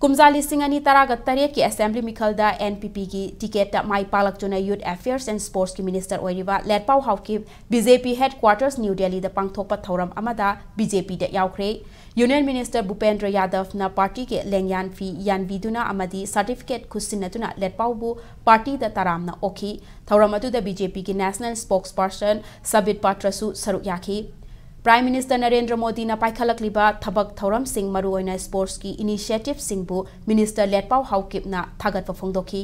कुमजा लिंग तरग तर की असेंबली मिखल एन पी पी की टिकेट मई पालक चुना यूथ अफेयर्स एंड स्पोर्ट्स की मिनिस्टर होब लेटपा हाउ की BJP headquarters New Delhi पांथप बीजेपी यौरे यूनियन मिनिस्टर भूपेंद्र यादव न पार्टी के लेंयान फी यादना सर्टिफिकेट खुशना लेटपाबू पार्टी तराम ओखी थौरम बीजेपी की national spokesperson Sambit Patra सरुक याखी ꯄ꯭ꯔꯥꯏꯝ ꯃꯤꯅꯤꯁꯇꯔ ꯅꯔꯦꯟꯗ꯭ꯔ ꯃꯣꯗꯤꯅ ꯄꯥꯏꯈꯠꯂꯛꯂꯤꯕ ꯊꯕꯛ ꯊꯧꯔꯝꯁꯤꯡ ꯃꯔꯨꯑꯣꯏꯅ ꯁ꯭ꯄꯣꯔꯠꯁꯀꯤ ꯏꯅꯤꯁꯤꯌꯦꯇꯤꯞꯁꯤꯡꯕꯨ ꯃꯤꯅꯤꯁꯇꯔ ꯂꯦꯠꯄꯥꯎ ꯍꯥꯎꯀꯤꯞꯅ ꯊꯥꯒꯠꯄ ꯐꯣꯡꯗꯣꯛꯈꯤ